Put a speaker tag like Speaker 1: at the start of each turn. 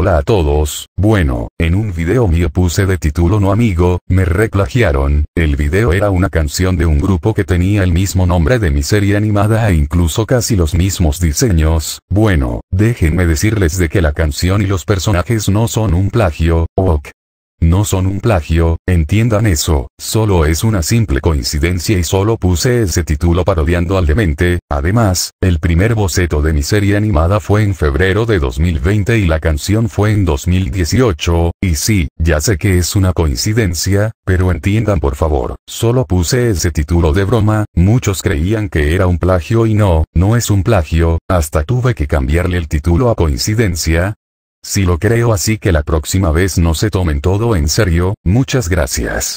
Speaker 1: hola a todos, bueno, en un video mío puse de título No Amigo, me reclagiaron, el video era una canción de un grupo que tenía el mismo nombre de mi serie animada e incluso casi los mismos diseños, bueno, déjenme decirles de que la canción y los personajes no son un plagio, ok, no son un plagio, entiendan eso, solo es una simple coincidencia y solo puse ese título parodiando al demente, además, el primer boceto de mi serie animada fue en febrero de 2020 y la canción fue en 2018, y sí, ya sé que es una coincidencia, pero entiendan por favor, solo puse ese título de broma, muchos creían que era un plagio y no, no es un plagio, hasta tuve que cambiarle el título a coincidencia, si lo creo así que la próxima vez no se tomen todo en serio, muchas gracias.